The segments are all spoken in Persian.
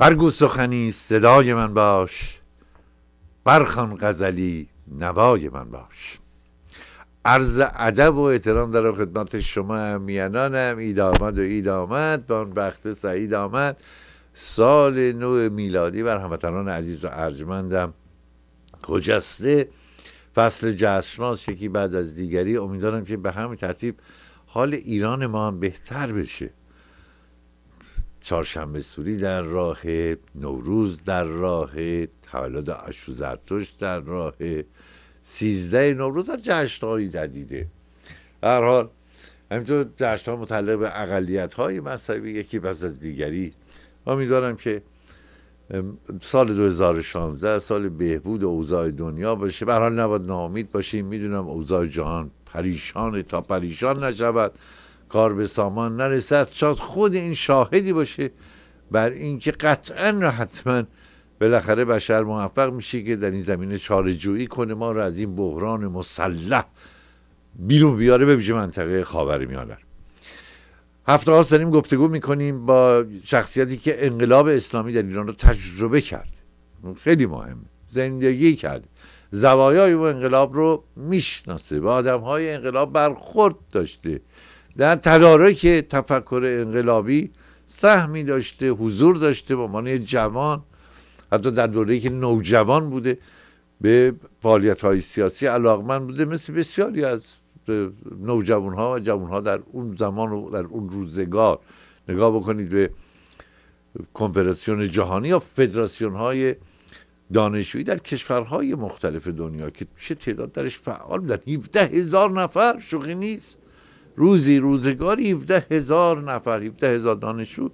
برگو سخنی صدای من باش برخان غزلی نوای من باش عرض ادب و احترام دارم خدمت شما میانانم اید آمد و اید آمد به اون وقت سعید آمد سال نو میلادی بر هموطنان عزیز و ارجمندم خجسته فصل جشناس یکی بعد از دیگری امیدوارم که به همین ترتیب حال ایران ما هم بهتر بشه چهارشنبه سوری در راه نوروز در راه تولد زرتشت در راه سیزده نوروز جشن هایی دیده در حال همینطور جشن ها متعلق به اقلیت های مذهبی یکی پس از دیگری امیدوارم که سال 2016 سال بهبود اوضاع دنیا باشه به حال نباید ناامید باشیم میدونم اوضاع جهان پریشان تا پریشان نشود کار به سامان نرسد شاید خود این شاهدی باشه بر اینکه قطعا را حتما بالاخره بشر موفق میشه که در این زمینه چارهجویی کنه ما رو از این بحران مسلح بیرون بیاره به منطقه خاورمیانه هفته هاست داریم گفتگو میکنیم با شخصیتی که انقلاب اسلامی در ایران رو تجربه کرد خیلی مهم زندگی کرد زوایای او انقلاب رو میشناسه با آدم های انقلاب برخورد داشته در تدارک تفکر انقلابی سهمی داشته حضور داشته به عنوان جوان حتی در دوره‌ای که نوجوان بوده به فعالیت های سیاسی علاقمند بوده مثل بسیاری از نوجوان ها و جوان ها در اون زمان و در اون روزگار نگاه بکنید به کنفرسیون جهانی یا فدراسیون های دانشجویی در کشورهای مختلف دنیا که چه تعداد درش فعال بودن 17 هزار نفر شوخی نیست روزی روزگاری 17 هزار نفر 17 هزار دانشجو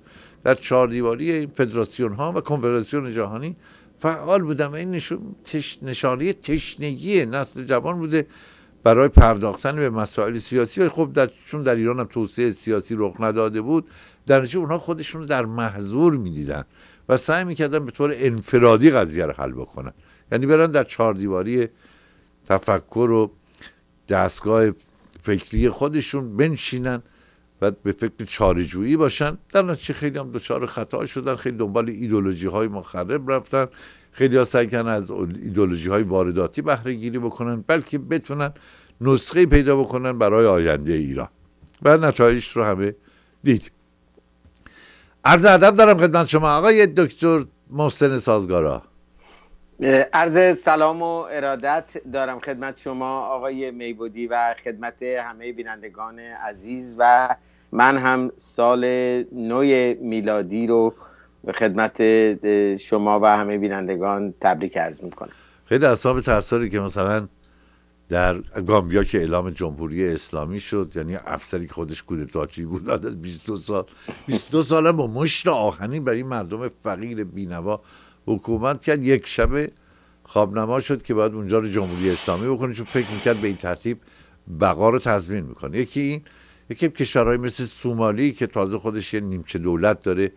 در چهار دیواری این فدراسیون ها و کنفدراسیون جهانی فعال بودن و این نشانه تشنگی نسل جوان بوده برای پرداختن به مسائل سیاسی و خب در چون در ایران هم توسعه سیاسی رخ نداده بود در نتیجه اونها خودشون رو در محضور میدیدن و سعی میکردن به طور انفرادی قضیه رو حل بکنن یعنی برن در چهار تفکر و دستگاه فکری خودشون بنشینن و به فکر چارجویی باشن در نتیجه خیلی هم دچار خطا شدن خیلی دنبال ایدولوژی های مخرب رفتن خیلی ها سعی از ایدولوژی های وارداتی بهره گیری بکنن بلکه بتونن نسخه پیدا بکنن برای آینده ایران و نتایج رو همه دید عرض ادب دارم خدمت شما آقای دکتر محسن سازگارا عرض سلام و ارادت دارم خدمت شما آقای میبودی و خدمت همه بینندگان عزیز و من هم سال نو میلادی رو به خدمت شما و همه بینندگان تبریک عرض میکنم خیلی اسباب تأثیری که مثلا در گامبیا که اعلام جمهوری اسلامی شد یعنی افسری که خودش کودتاچی بود از 22 سال 22 سال با مشت آهنی برای مردم فقیر بینوا حکومت کرد یک شبه خوابنما شد که باید اونجا رو جمهوری اسلامی بکنه چون فکر میکرد به این ترتیب بقا رو تضمین میکنه یکی این یکی کشورهای مثل سومالی که تازه خودش یه نیمچه دولت داره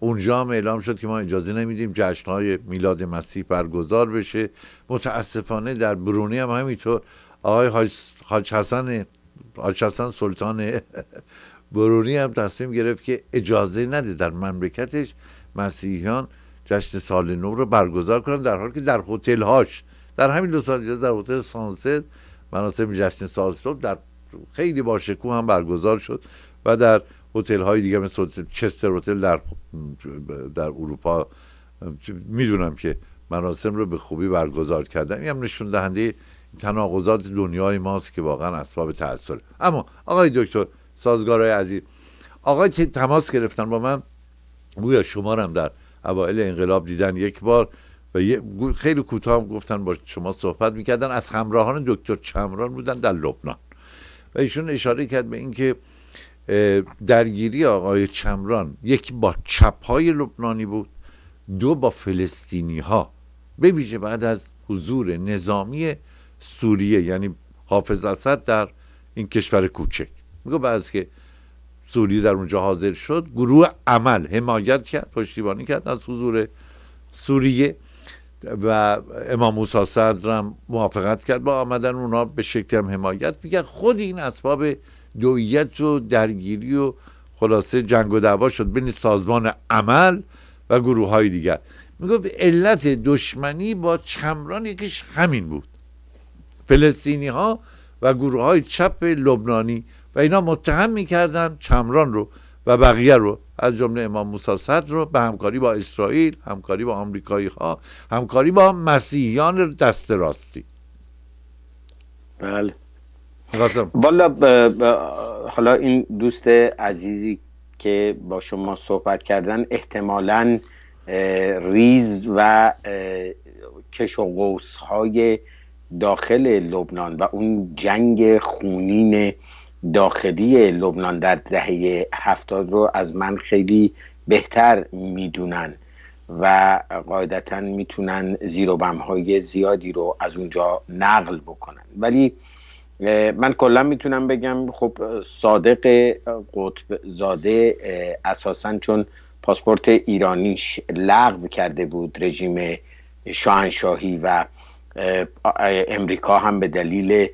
اونجا هم اعلام شد که ما اجازه نمیدیم جشنهای میلاد مسیح برگزار بشه متاسفانه در برونی هم همینطور آقای حاج حسن حاج سلطان برونی هم تصمیم گرفت که اجازه نده در مملکتش مسیحیان جشن سال نو رو برگزار کنن در حالی که در هتل هاش در همین لس آنجلس در هتل سانست مراسم جشن سال نو در خیلی باشکوه هم برگزار شد و در هتل های دیگه مثل چستر هتل در در اروپا میدونم که مراسم رو به خوبی برگزار کردن این هم نشون دهنده تناقضات دنیای ماست که واقعا اسباب تاثیر اما آقای دکتر سازگارای عزیز آقای که تماس گرفتن با من گویا شمارم در اوایل انقلاب دیدن یک بار و خیلی کوتاه هم گفتن با شما صحبت میکردن از همراهان دکتر چمران بودن در لبنان و ایشون اشاره کرد به اینکه درگیری آقای چمران یکی با چپ های لبنانی بود دو با فلسطینی ها ببیشه بعد از حضور نظامی سوریه یعنی حافظ اسد در این کشور کوچک میگو بعد که سوری در اونجا حاضر شد گروه عمل حمایت کرد پشتیبانی کرد از حضور سوریه و امام موسی صدر هم موافقت کرد با آمدن اونا به شکلی هم حمایت میکرد خود این اسباب دویت و درگیری و خلاصه جنگ و دعوا شد بین سازمان عمل و گروه های دیگر میگفت علت دشمنی با چمران یکیش همین بود فلسطینی ها و گروه های چپ لبنانی و اینا متهم میکردن چمران رو و بقیه رو از جمله امام موسی صدر رو به همکاری با اسرائیل همکاری با آمریکایی ها همکاری با مسیحیان دست راستی بله والا ب... حالا این دوست عزیزی که با شما صحبت کردن احتمالا ریز و کش و قوس های داخل لبنان و اون جنگ خونین داخلی لبنان در دهه هفتاد رو از من خیلی بهتر میدونن و قاعدتا میتونن زیر و های زیادی رو از اونجا نقل بکنن ولی من کلا میتونم بگم خب صادق قطب زاده اساسا چون پاسپورت ایرانیش لغو کرده بود رژیم شاهنشاهی و امریکا هم به دلیل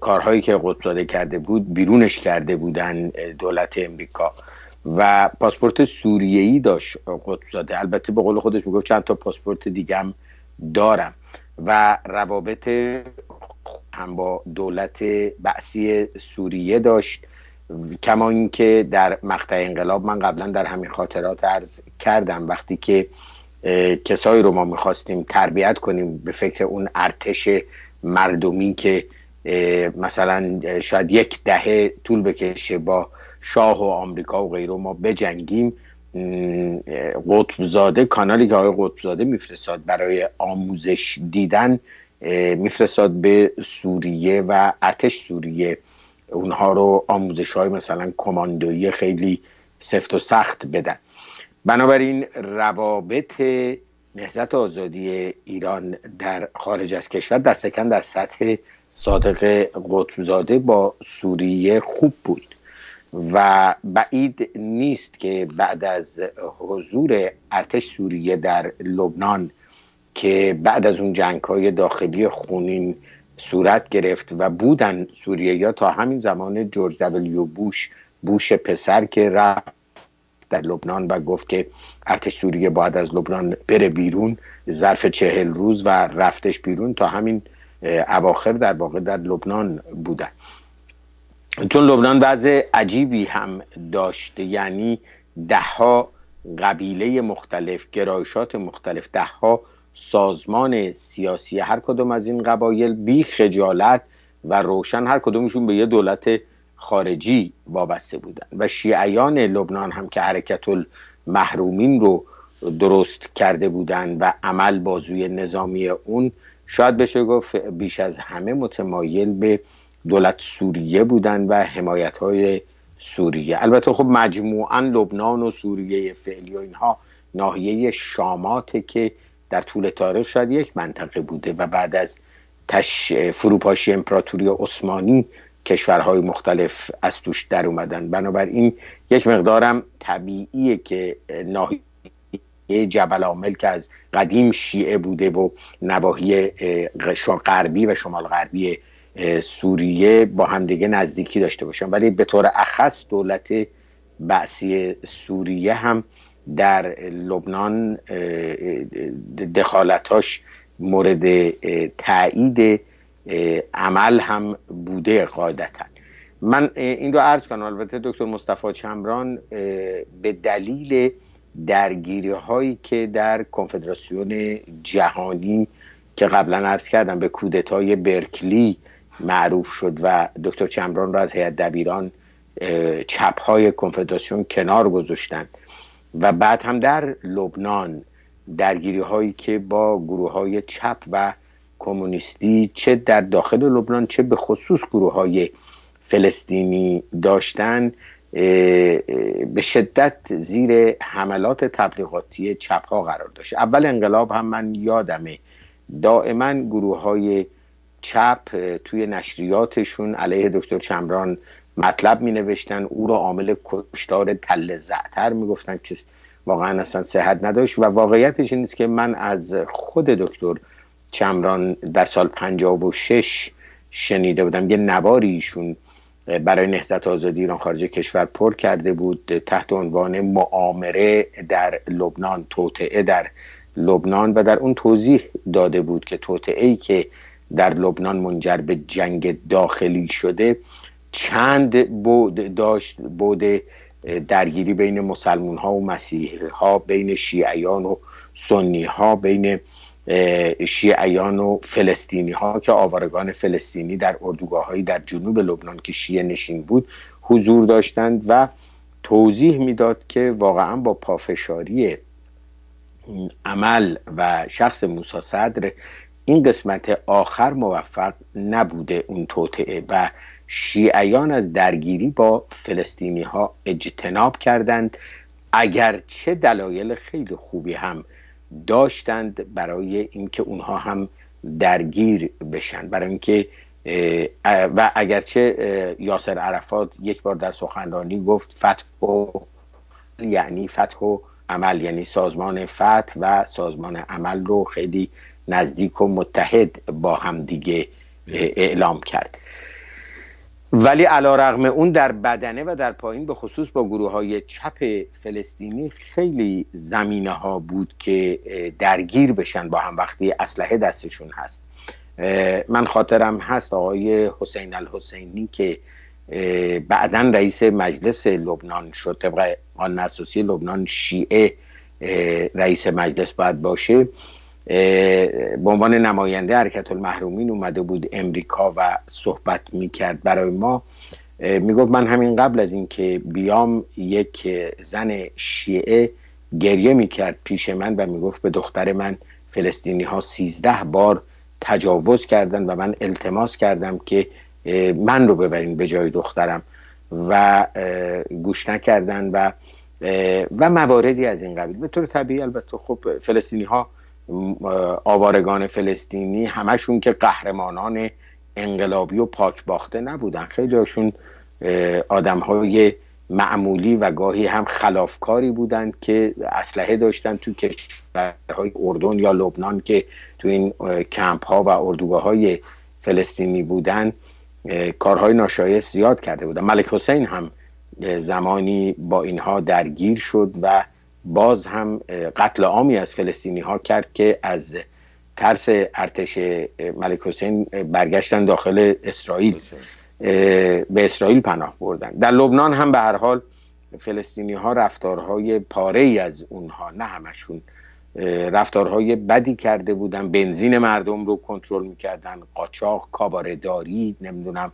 کارهایی که قطبزاده کرده بود بیرونش کرده بودن دولت امریکا و پاسپورت ای داشت قطبزاده البته به قول خودش میگفت چند تا پاسپورت دیگم دارم و روابط هم با دولت بعثی سوریه داشت کما اینکه در مقطع انقلاب من قبلا در همین خاطرات عرض کردم وقتی که کسایی رو ما میخواستیم تربیت کنیم به فکر اون ارتش مردمی که مثلا شاید یک دهه طول بکشه با شاه و آمریکا و غیره ما بجنگیم قطبزاده کانالی که آقای قطبزاده میفرستاد برای آموزش دیدن میفرستاد به سوریه و ارتش سوریه اونها رو آموزش های مثلا کماندویی خیلی سفت و سخت بدن بنابراین روابط نهزت آزادی ایران در خارج از کشور دستکن در سطح صادق قطبزاده با سوریه خوب بود و بعید نیست که بعد از حضور ارتش سوریه در لبنان که بعد از اون جنگ های داخلی خونین صورت گرفت و بودن سوریه یا تا همین زمان جورج دبلیو بوش بوش پسر که رفت در لبنان و گفت که ارتش سوریه باید از لبنان بره بیرون ظرف چهل روز و رفتش بیرون تا همین اواخر در واقع در لبنان بودن چون لبنان وضع عجیبی هم داشته یعنی دهها قبیله مختلف گرایشات مختلف دهها سازمان سیاسی هر کدوم از این قبایل بی خجالت و روشن هر کدومشون به یه دولت خارجی وابسته بودن و شیعیان لبنان هم که حرکت المحرومین رو درست کرده بودن و عمل بازوی نظامی اون شاید بشه گفت بیش از همه متمایل به دولت سوریه بودن و حمایت های سوریه البته خب مجموعا لبنان و سوریه فعلی و اینها ناحیه شاماته که در طول تاریخ شاید یک منطقه بوده و بعد از تش فروپاشی امپراتوری عثمانی کشورهای مختلف از توش در اومدن بنابراین یک مقدارم طبیعیه که ناحیه جبل عامل که از قدیم شیعه بوده و نواحی غربی و شمال غربی سوریه با همدیگه نزدیکی داشته باشن ولی به طور اخص دولت بعثی سوریه هم در لبنان دخالتاش مورد تایید عمل هم بوده قاعدتا من این رو عرض کنم البته دکتر مصطفی چمران به دلیل درگیری هایی که در کنفدراسیون جهانی که قبلا عرض کردم به کودتای برکلی معروف شد و دکتر چمران را از هیئت دبیران چپ های کنفدراسیون کنار گذاشتند و بعد هم در لبنان درگیری هایی که با گروه های چپ و کمونیستی چه در داخل لبنان چه به خصوص گروه های فلسطینی داشتن به شدت زیر حملات تبلیغاتی چپ ها قرار داشت اول انقلاب هم من یادمه دائما گروه های چپ توی نشریاتشون علیه دکتر چمران مطلب می نوشتن او را عامل کشتار تل زعتر می گفتن که واقعا اصلا صحت نداشت و واقعیتش این که من از خود دکتر چمران در سال 56 شنیده بودم یه نواریشون. برای نهضت آزادی ایران خارج کشور پر کرده بود تحت عنوان معامره در لبنان توطعه در لبنان و در اون توضیح داده بود که توطعه ای که در لبنان منجر به جنگ داخلی شده چند بود داشت بود درگیری بین مسلمون ها و مسیح ها بین شیعیان و سنی ها بین شیعیان و فلسطینی ها که آوارگان فلسطینی در اردوگاه در جنوب لبنان که شیعه نشین بود حضور داشتند و توضیح میداد که واقعا با پافشاری عمل و شخص موسی صدر این قسمت آخر موفق نبوده اون توطعه و شیعیان از درگیری با فلسطینی ها اجتناب کردند اگرچه دلایل خیلی خوبی هم داشتند برای اینکه اونها هم درگیر بشن برای اینکه و اگرچه یاسر عرفات یک بار در سخنرانی گفت فتح یعنی فتح و عمل یعنی سازمان فتح و سازمان عمل رو خیلی نزدیک و متحد با هم دیگه بله. اعلام کرد ولی علا رغم اون در بدنه و در پایین به خصوص با گروه های چپ فلسطینی خیلی زمینه ها بود که درگیر بشن با هم وقتی اسلحه دستشون هست من خاطرم هست آقای حسین الحسینی که بعدا رئیس مجلس لبنان شد طبق قانون اساسی لبنان شیعه رئیس مجلس باید باشه به عنوان نماینده حرکت المحرومین اومده بود امریکا و صحبت میکرد برای ما میگفت من همین قبل از اینکه بیام یک زن شیعه گریه میکرد پیش من و میگفت به دختر من فلسطینی ها سیزده بار تجاوز کردن و من التماس کردم که من رو ببرین به جای دخترم و گوش نکردن و و مواردی از این قبیل به طور طبیعی البته خب فلسطینی ها آوارگان فلسطینی همشون که قهرمانان انقلابی و پاک باخته نبودن خیلی هاشون آدم های معمولی و گاهی هم خلافکاری بودند که اسلحه داشتن تو کشورهای اردن یا لبنان که تو این کمپ ها و اردوگاه های فلسطینی بودن کارهای ناشایست زیاد کرده بودن ملک حسین هم زمانی با اینها درگیر شد و باز هم قتل عامی از فلسطینی ها کرد که از ترس ارتش ملک حسین برگشتن داخل اسرائیل به اسرائیل پناه بردن در لبنان هم به هر حال فلسطینی ها رفتارهای پاره ای از اونها نه همشون رفتارهای بدی کرده بودن بنزین مردم رو کنترل میکردن قاچاق کابارداری نمیدونم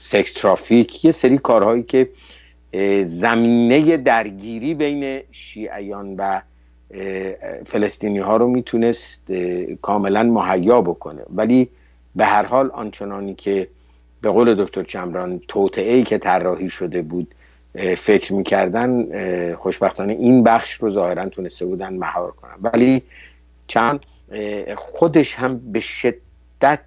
سکس ترافیک یه سری کارهایی که زمینه درگیری بین شیعیان و فلسطینی ها رو میتونست کاملا مهیا بکنه ولی به هر حال آنچنانی که به قول دکتر چمران توطعه که طراحی شده بود فکر میکردن خوشبختانه این بخش رو ظاهرا تونسته بودن مهار کنن ولی چند خودش هم به شدت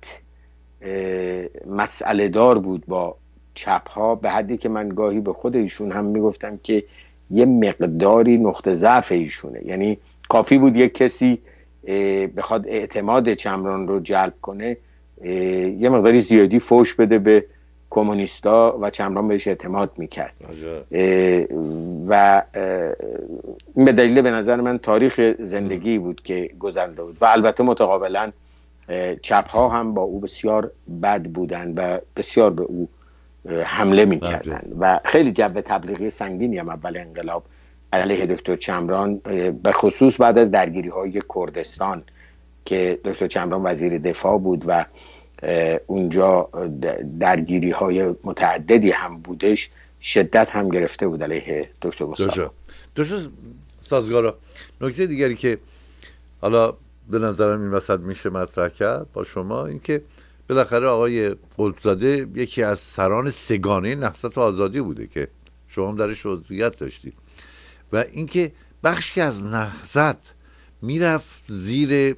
مسئله دار بود با چپ ها به حدی که من گاهی به خود ایشون هم میگفتم که یه مقداری نقطه ضعف ایشونه یعنی کافی بود یک کسی بخواد اعتماد چمران رو جلب کنه یه مقداری زیادی فوش بده به کمونیستا و چمران بهش اعتماد میکرد اه و این به دلیل به نظر من تاریخ زندگی بود که گذرنده بود و البته متقابلا چپ ها هم با او بسیار بد بودن و بسیار به او حمله بله. میکردن و خیلی جو تبلیغی سنگینی هم اول انقلاب علیه دکتر چمران به خصوص بعد از درگیری های کردستان که دکتر چمران وزیر دفاع بود و اونجا درگیری های متعددی هم بودش شدت هم گرفته بود علیه دکتر مصطفی دکتر سازگارا نکته دیگری که حالا به نظرم این وسط میشه مطرح کرد با شما اینکه بالاخره آقای قلطزاده یکی از سران سگانه نهضت آزادی بوده که شما هم درش عضویت داشتید. و اینکه بخشی از نهضت میرفت زیر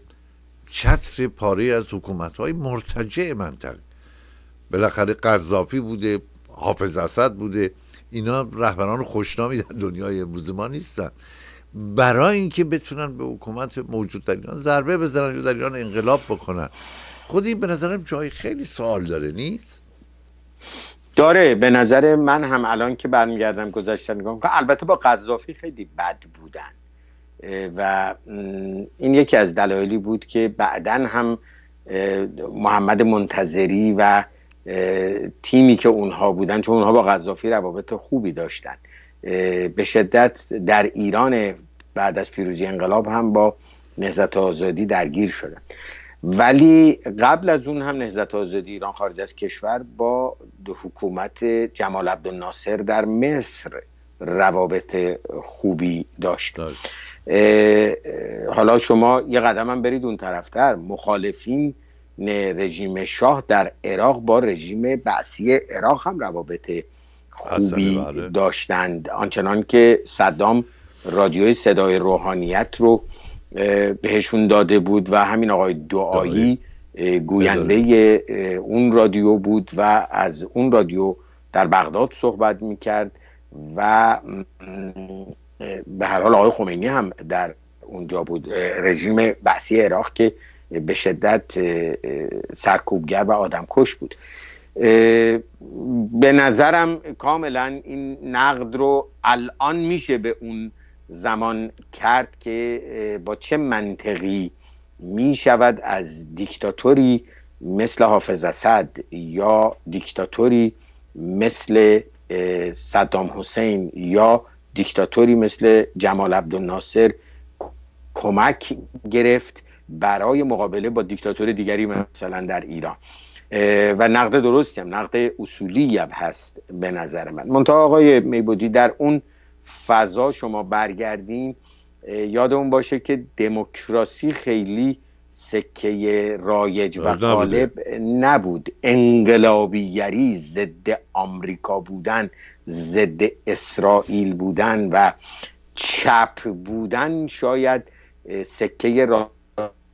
چتر پاره از حکومت های مرتجع منطقه بالاخره قذافی بوده حافظ اسد بوده اینا رهبران خوشنامی در دنیای امروز ما نیستن برای اینکه بتونن به حکومت موجود در ایران ضربه بزنن یا در ایران انقلاب بکنن خود این به نظرم جای خیلی سوال داره نیست داره به نظر من هم الان که برمیگردم گذشته نگاه میکنم البته با قذافی خیلی بد بودن و این یکی از دلایلی بود که بعدا هم محمد منتظری و تیمی که اونها بودن چون اونها با قذافی روابط خوبی داشتن به شدت در ایران بعد از پیروزی انقلاب هم با نهزت آزادی درگیر شدن ولی قبل از اون هم نهزت آزادی ایران خارج از کشور با دو حکومت جمال عبدالناصر در مصر روابط خوبی داشت حالا شما یه قدم هم برید اون طرفتر مخالفین رژیم شاه در عراق با رژیم بعثی عراق هم روابط خوبی بله. داشتند آنچنان که صدام رادیوی صدای روحانیت رو بهشون داده بود و همین آقای دعایی گوینده اون رادیو بود و از اون رادیو در بغداد صحبت میکرد و به هر حال آقای خمینی هم در اونجا بود رژیم بحثی عراق که به شدت سرکوبگر و آدمکش بود به نظرم کاملا این نقد رو الان میشه به اون زمان کرد که با چه منطقی می شود از دیکتاتوری مثل حافظ اسد یا دیکتاتوری مثل صدام حسین یا دیکتاتوری مثل جمال الناصر کمک گرفت برای مقابله با دیکتاتور دیگری مثلا در ایران و نقد درستیم نقد اصولی هست به نظر من منتها آقای میبودی در اون فضا شما برگردیم یادمون باشه که دموکراسی خیلی سکه رایج و غالب نبود انقلابیگری ضد آمریکا بودن ضد اسرائیل بودن و چپ بودن شاید سکه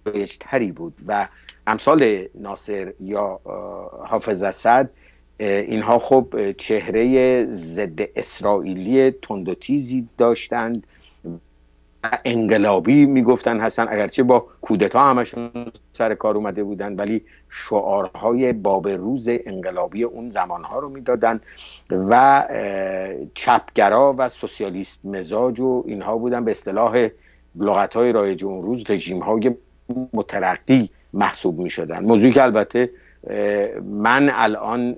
رایجتری بود و امثال ناصر یا حافظ اسد اینها خب چهره ضد اسرائیلی تیزی داشتند انقلابی میگفتن هستن اگرچه با کودتا همشون سر کار اومده بودن ولی شعارهای باب روز انقلابی اون زمانها رو میدادن و چپگرا و سوسیالیست مزاج و اینها بودن به اصطلاح لغت های رایج اون روز رژیم های مترقی محسوب می موضوعی که البته من الان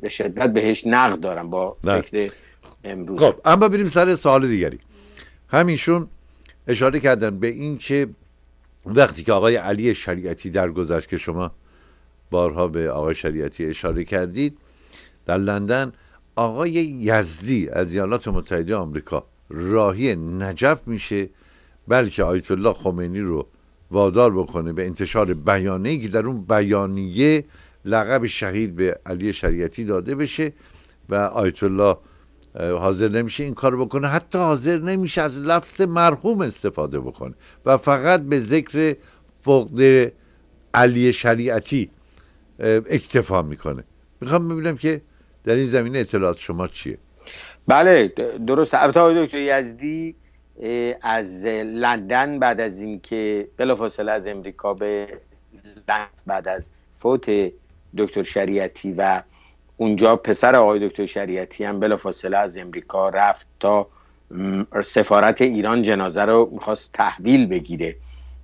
به شدت بهش نقد دارم با فکر امروز خب اما بریم سر سال دیگری همینشون اشاره کردن به این که وقتی که آقای علی شریعتی درگذشت که شما بارها به آقای شریعتی اشاره کردید در لندن آقای یزدی از ایالات متحده آمریکا راهی نجف میشه بلکه آیت الله خمینی رو وادار بکنه به انتشار بیانیه که در اون بیانیه لقب شهید به علی شریعتی داده بشه و آیت الله حاضر نمیشه این کار بکنه حتی حاضر نمیشه از لفظ مرحوم استفاده بکنه و فقط به ذکر فقد علی شریعتی اکتفا میکنه میخوام ببینم که در این زمینه اطلاعات شما چیه بله درست البته دکتر یزدی از لندن بعد از اینکه بلافاصله از امریکا به لندن بعد از فوت دکتر شریعتی و اونجا پسر آقای دکتر شریعتی هم بلافاصله از امریکا رفت تا سفارت ایران جنازه رو میخواست تحویل بگیره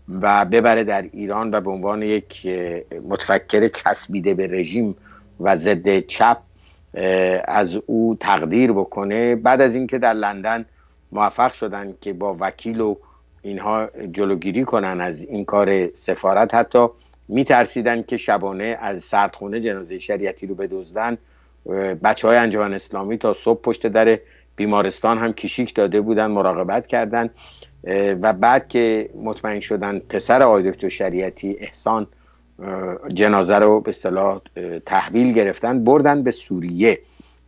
و ببره در ایران و به عنوان یک متفکر چسبیده به رژیم و ضد چپ از او تقدیر بکنه بعد از اینکه در لندن موفق شدن که با وکیل و اینها جلوگیری کنن از این کار سفارت حتی میترسیدن که شبانه از سردخونه جنازه شریعتی رو بدزدن بچه های انجمن اسلامی تا صبح پشت در بیمارستان هم کشیک داده بودن مراقبت کردن و بعد که مطمئن شدن پسر آقای دکتر شریعتی احسان جنازه رو به اصطلاح تحویل گرفتن بردن به سوریه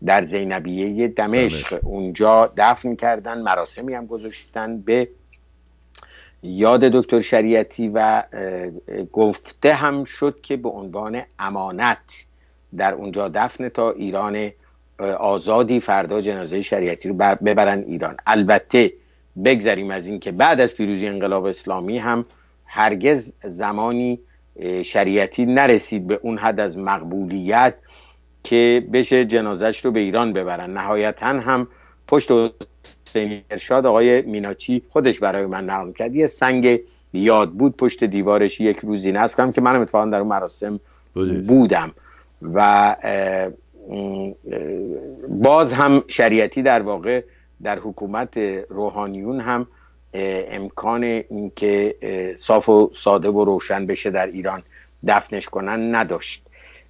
در زینبیه دمشق اونجا دفن کردن مراسمی هم گذاشتن به یاد دکتر شریعتی و گفته هم شد که به عنوان امانت در اونجا دفن تا ایران آزادی فردا جنازه شریعتی رو ببرن ایران البته بگذریم از این که بعد از پیروزی انقلاب اسلامی هم هرگز زمانی شریعتی نرسید به اون حد از مقبولیت که بشه جنازش رو به ایران ببرن نهایتا هم پشت حسین ارشاد آقای میناچی خودش برای من نقل کرد یه سنگ یاد بود پشت دیوارش یک روزی نصب کردم که منم اتفاقا در اون مراسم بودم و باز هم شریعتی در واقع در حکومت روحانیون هم امکان اینکه صاف و ساده و روشن بشه در ایران دفنش کنن نداشت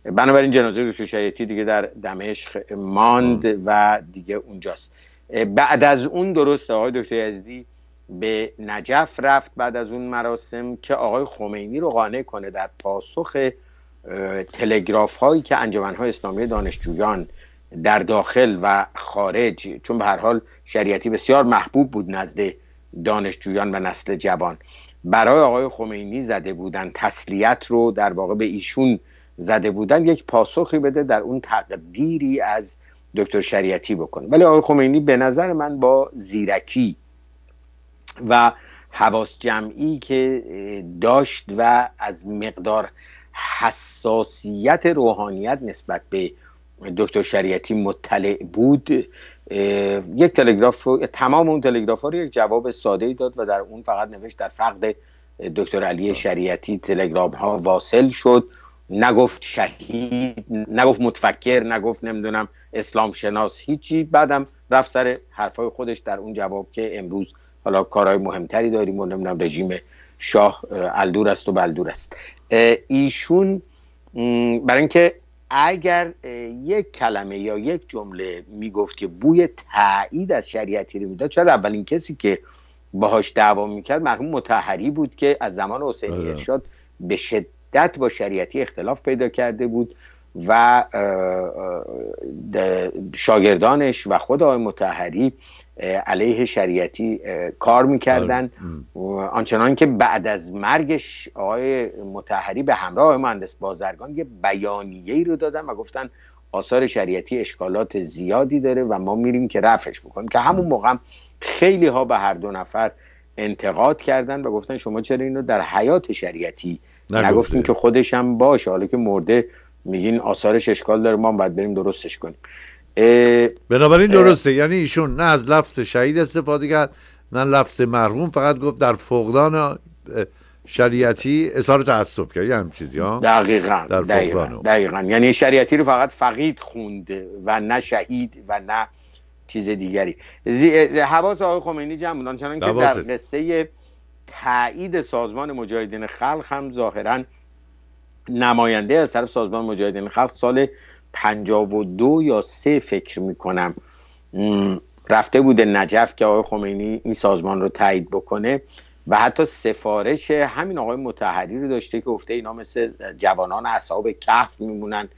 بنابراین جنازه دکتر شریعتی دیگه در دمشق ماند و دیگه اونجاست بعد از اون درست آقای دکتر یزدی به نجف رفت بعد از اون مراسم که آقای خمینی رو قانع کنه در پاسخ تلگراف هایی که انجمن های اسلامی دانشجویان در داخل و خارج چون به هر حال شریعتی بسیار محبوب بود نزد دانشجویان و نسل جوان برای آقای خمینی زده بودن تسلیت رو در واقع به ایشون زده بودن یک پاسخی بده در اون تقدیری از دکتر شریعتی بکنه ولی آقای خمینی به نظر من با زیرکی و حواس جمعی که داشت و از مقدار حساسیت روحانیت نسبت به دکتر شریعتی مطلع بود یک تلگراف تمام اون تلگراف ها رو یک جواب ساده ای داد و در اون فقط نوشت در فقد دکتر علی شریعتی تلگرام ها واصل شد نگفت شهید نگفت متفکر نگفت نمیدونم اسلام شناس هیچی بعدم رفت سر حرفای خودش در اون جواب که امروز حالا کارهای مهمتری داریم و نمیدونم رژیم شاه الدور است و بلدور است ایشون برای اینکه اگر یک کلمه یا یک جمله میگفت که بوی تایید از شریعتی رو میداد شاید اولین کسی که باهاش دعوا میکرد مرحوم متحری بود که از زمان حسین آره. ارشاد به شدت شدت با شریعتی اختلاف پیدا کرده بود و شاگردانش و خود آقای متحری علیه شریعتی کار میکردن آره. آنچنان که بعد از مرگش آقای متحری به همراه مهندس بازرگان یه بیانیه رو دادن و گفتن آثار شریعتی اشکالات زیادی داره و ما میریم که رفعش بکنیم که همون موقع هم خیلی ها به هر دو نفر انتقاد کردن و گفتن شما چرا اینو در حیات شریعتی نگفتیم که خودش هم باشه حالا که مرده میگین آثارش اشکال داره ما باید بریم درستش کنیم بنابراین درسته یعنی ایشون نه از لفظ شهید استفاده کرد نه لفظ مرحوم فقط گفت در فقدان شریعتی اظهار تعصب کرد یه هم چیزی ها دقیقا در دقیقا, یعنی شریعتی رو فقط فقید خوند و نه شهید و نه چیز دیگری حواس آقای خمینی جمع که در قصه تایید سازمان مجاهدین خلق هم ظاهرا نماینده از طرف سازمان مجاهدین خلق سال 52 یا سه فکر میکنم رفته بوده نجف که آقای خمینی این سازمان رو تایید بکنه و حتی سفارش همین آقای متحدی رو داشته که گفته اینا مثل جوانان اصحاب کهف میمونن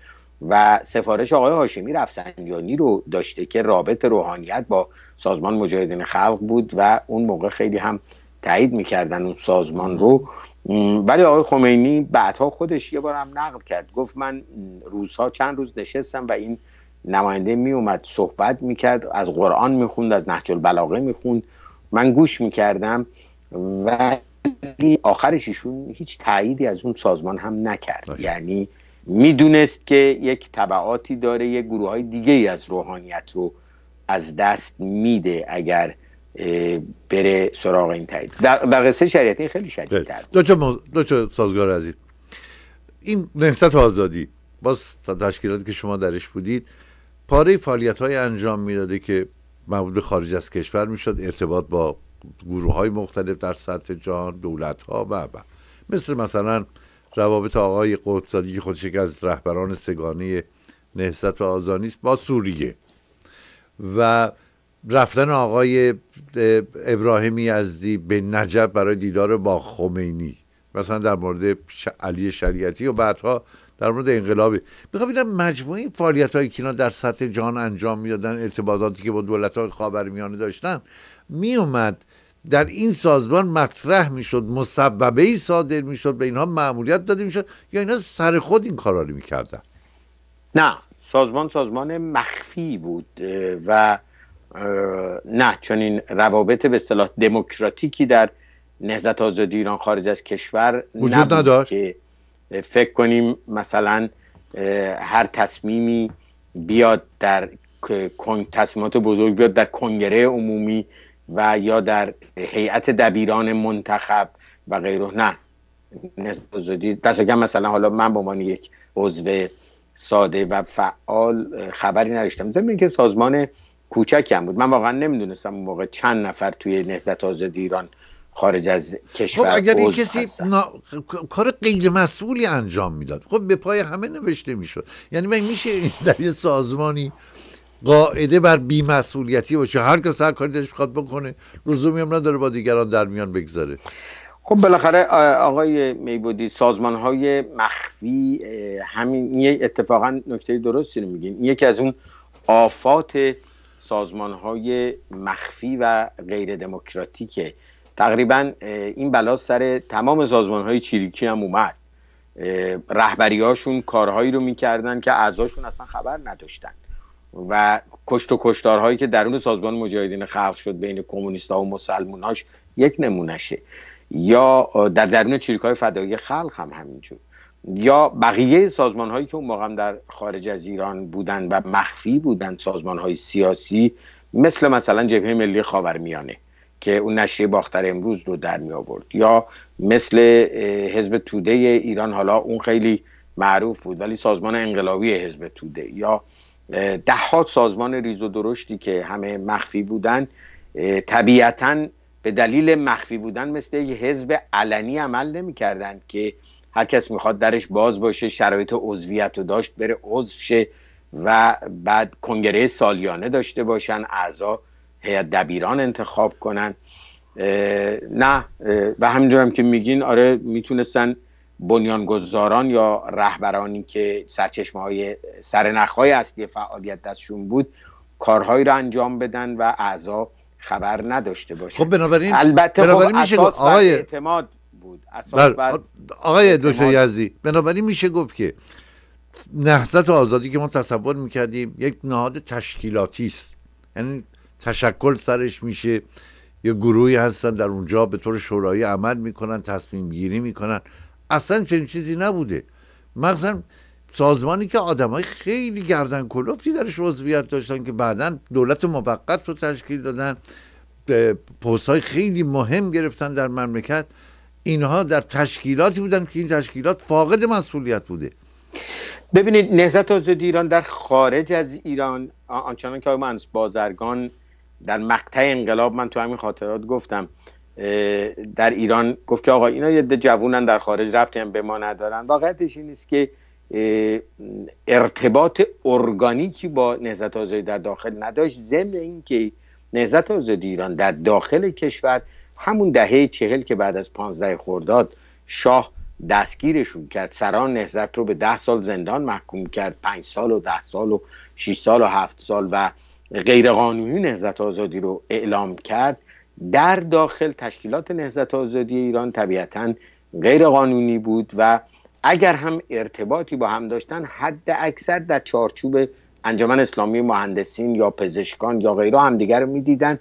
و سفارش آقای هاشمی رفسنجانی رو داشته که رابط روحانیت با سازمان مجاهدین خلق بود و اون موقع خیلی هم تایید میکردن اون سازمان رو ولی آقای خمینی بعدها خودش یه بار هم نقل کرد گفت من روزها چند روز نشستم و این نماینده میومد صحبت میکرد از قرآن میخوند از نهج البلاغه میخوند من گوش میکردم ولی آخرش ایشون هیچ تاییدی از اون سازمان هم نکرد یعنی میدونست که یک طبعاتی داره یک گروه های دیگه از روحانیت رو از دست میده اگر بره سراغ این تایید در, قصه شریعتی خیلی شدید دو موز... سازگار عزیز این نهست آزادی باز تشکیلاتی که شما درش بودید پاره فعالیت های انجام میداده که مربوط به خارج از کشور میشد ارتباط با گروه های مختلف در سطح جهان دولت ها و و مثل مثلا روابط آقای قدسادی که خودش از رهبران سگانه نهست و آزادی با سوریه و رفتن آقای ابراهیمی یزدی به نجب برای دیدار با خمینی مثلا در مورد علی شریعتی و بعدها در مورد انقلابی میخوام ببینم مجموعه این فعالیت که در سطح جان انجام میدادن ارتباطاتی که با دولت های خاورمیانه داشتن میومد در این سازمان مطرح میشد مسببه ای صادر میشد به اینها معمولیت داده میشد یا اینا سر خود این کارا رو میکردن نه سازمان سازمان مخفی بود و نه چون این روابط به اصطلاح دموکراتیکی در نهضت آزادی ایران خارج از کشور وجود نداشت که فکر کنیم مثلا هر تصمیمی بیاد در تصمیمات بزرگ بیاد در کنگره عمومی و یا در هیئت دبیران منتخب و غیره نه نهضت آزادی دست مثلا حالا من به عنوان یک عضو ساده و فعال خبری نداشتم میدونم که سازمان کوچکم بود من واقعا نمیدونستم اون موقع چند نفر توی نهضت تازه ایران خارج از کشور خب اگر این کسی نا... کار غیر مسئولی انجام میداد خب به پای همه نوشته میشد یعنی میشه در یه سازمانی قاعده بر بیمسئولیتی باشه هر کس هر کاری دلش بخواد بکنه لزومی هم نداره با دیگران در میان بگذاره خب بالاخره آقای میبودی سازمان های مخفی همین اتفاقا نکته درستی رو میگین یکی از اون آفات سازمان های مخفی و غیر دموکراتیکه تقریبا این بلا سر تمام سازمان های چیریکی هم اومد رهبری هاشون کارهایی رو میکردن که اعضاشون اصلا خبر نداشتن و کشت و کشتارهایی که درون سازمان مجاهدین خلق شد بین کمونیست و مسلموناش یک نمونشه یا در درون چیریک های فدایی خلق هم همینجور یا بقیه سازمان هایی که اون موقع در خارج از ایران بودن و مخفی بودن سازمان های سیاسی مثل مثلا جبهه ملی خاورمیانه که اون نشریه باختر امروز رو در می آورد یا مثل حزب توده ایران حالا اون خیلی معروف بود ولی سازمان انقلابی حزب توده یا ها سازمان ریز و درشتی که همه مخفی بودن طبیعتا به دلیل مخفی بودن مثل یه حزب علنی عمل نمیکردند که هر کس میخواد درش باز باشه شرایط عضویت رو داشت بره عضو شه و بعد کنگره سالیانه داشته باشن اعضا هیئت دبیران انتخاب کنن نه و همینجور هم که میگین آره میتونستن بنیانگذاران یا رهبرانی که سرچشمه های سرنخهای اصلی فعالیت دستشون بود کارهایی رو انجام بدن و اعضا خبر نداشته باشه خب بنابراین البته خب بنابراین میشه اعتماد بله. آقای دکتر یزدی بنابراین میشه گفت که نهضت آزادی که ما تصور میکردیم یک نهاد تشکیلاتی است یعنی تشکل سرش میشه یه گروهی هستن در اونجا به طور شورایی عمل میکنن تصمیم گیری میکنن اصلا چنین چیزی نبوده مخصوصا سازمانی که آدمای خیلی گردن کلفتی درش عضویت داشتن که بعدا دولت موقت رو تشکیل دادن پست های خیلی مهم گرفتن در مملکت اینها در تشکیلاتی بودن که این تشکیلات فاقد مسئولیت بوده ببینید نهزت آزادی ایران در خارج از ایران آنچنان که من بازرگان در مقطع انقلاب من تو همین خاطرات گفتم در ایران گفت که آقا اینا یه جوونن در خارج رفتیم به ما ندارن واقعیتش این است که ارتباط ارگانیکی با نهزت آزادی در داخل نداشت ضمن اینکه نهزت آزادی ایران در داخل کشور همون دهه چهل که بعد از پانزده خورداد شاه دستگیرشون کرد سران نهزت رو به ده سال زندان محکوم کرد پنج سال و ده سال و شیش سال و هفت سال و غیرقانونی نهزت آزادی رو اعلام کرد در داخل تشکیلات نهزت آزادی ایران طبیعتا غیرقانونی بود و اگر هم ارتباطی با هم داشتن حد اکثر در چارچوب انجمن اسلامی مهندسین یا پزشکان یا غیره هم دیگر رو میدیدن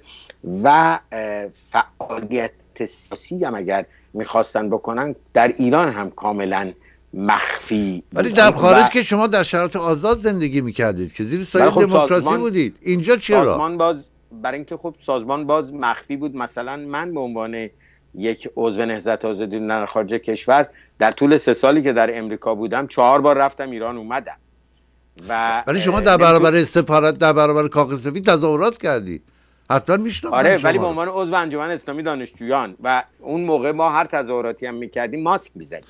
و فعالیت سیاسی هم اگر میخواستن بکنن در ایران هم کاملا مخفی ولی در خارج که شما در شرایط آزاد زندگی میکردید که زیر سایه بله، خب دموکراسی بودید اینجا چرا سازمان باز برای اینکه خب سازمان باز مخفی بود مثلا من به عنوان یک عضو نهضت آزادی در خارج کشور در طول سه سالی که در امریکا بودم چهار بار رفتم ایران اومدم و ولی شما یعنی در برابر سفارت در برابر کاخ سفید تظاهرات کردی حتما میشناختم آره ولی به عنوان عضو انجمن اسلامی دانشجویان و اون موقع ما هر تظاهراتی هم میکردیم ماسک میزدیم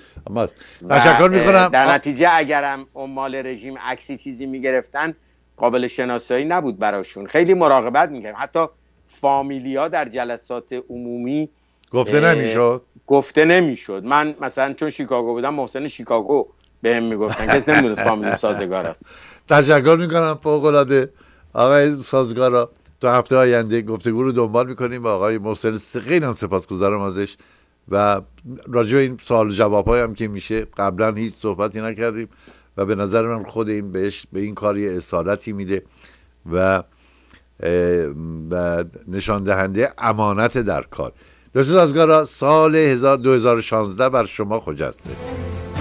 تشکر میکنم در نتیجه اگرم مال رژیم عکسی چیزی میگرفتن قابل شناسایی نبود براشون خیلی مراقبت میکردیم حتی فامیلیا در جلسات عمومی گفته نمیشد گفته نمیشد من مثلا چون شیکاگو بودم محسن شیکاگو به هم میگفتن کسی نمیدونست فامیل سازگار است تشکر میکنم فوق العاده آقای سازگارا تو هفته آینده گفتگو رو دنبال میکنیم با آقای محسن سقین هم سپاسگزارم ازش و راجع این سال جواب هم که میشه قبلا هیچ صحبتی نکردیم و به نظر من خود این بهش به این کاری اصالتی میده و نشان دهنده امانت در کار دوست سازگارا سال 2016 بر شما است